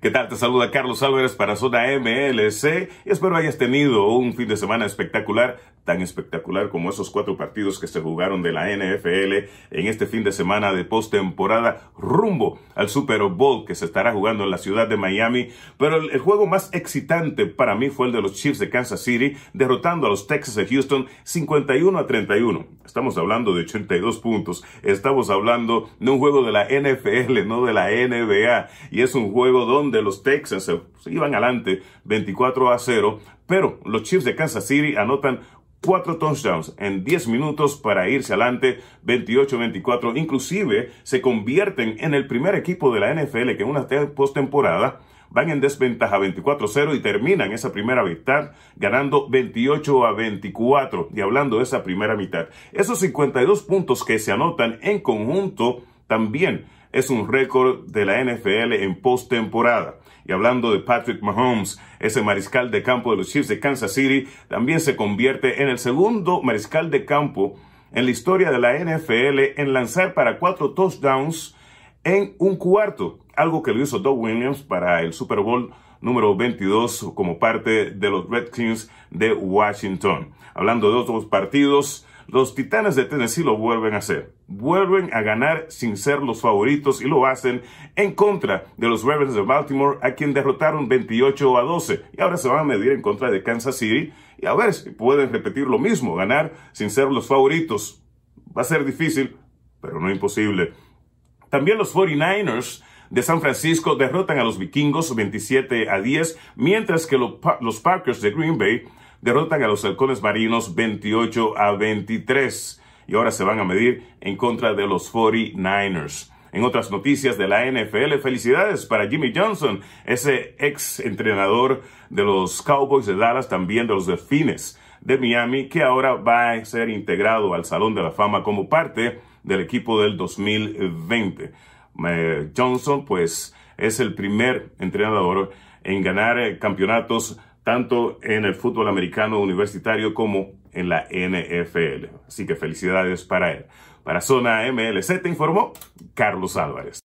¿Qué tal? Te saluda Carlos Álvarez para Zona MLC y espero hayas tenido un fin de semana espectacular, tan espectacular como esos cuatro partidos que se jugaron de la NFL en este fin de semana de postemporada rumbo al Super Bowl que se estará jugando en la ciudad de Miami. Pero el, juego más excitante para mí fue el de los Chiefs de Kansas City derrotando a los Texas de Houston 51 a 31. Estamos hablando de 82 puntos, estamos hablando de un juego de la NFL, no de la NBA y es un juego donde de los Texans se, iban adelante 24 a 0, pero los Chiefs de Kansas City anotan cuatro touchdowns en 10 minutos para irse adelante 28-24. Inclusive se convierten en el primer equipo de la NFL que en una postemporada van en desventaja 24-0 y terminan esa primera mitad ganando 28 a 24. Y hablando de esa primera mitad, esos 52 puntos que se anotan en conjunto también es un récord de la NFL en postemporada. Y hablando de Patrick Mahomes, ese mariscal de campo de los Chiefs de Kansas City, también se convierte en el segundo mariscal de campo en la historia de la NFL en lanzar para cuatro touchdowns en un cuarto, algo que lo hizo Doug Williams para el Super Bowl número 22 como parte de los Redskins de Washington. Hablando de otros partidos, los Titanes de Tennessee lo vuelven a hacer. Vuelven a ganar sin ser los favoritos y lo hacen en contra de los Ravens de Baltimore, a quien derrotaron 28 a 12. Y ahora se van a medir en contra de Kansas City y a ver si pueden repetir lo mismo, ganar sin ser los favoritos. Va a ser difícil, pero no imposible. También los 49ers de San Francisco derrotan a los vikingos 27 a 10, mientras que los Packers de Green Bay derrotan a los halcones marinos 28 a 23 y ahora se van a medir en contra de los 49ers. En otras noticias de la NFL, felicidades para Jimmy Johnson, ese ex entrenador de los Cowboys de Dallas, también de los Delfines de Miami, que ahora va a ser integrado al Salón de la Fama como parte del equipo del 2020. Eh, Johnson, pues, es el primer entrenador en ganar eh, campeonatos tanto en el fútbol americano universitario como en la NFL. Así que felicidades para él. Para Zona MLC te informó Carlos Álvarez.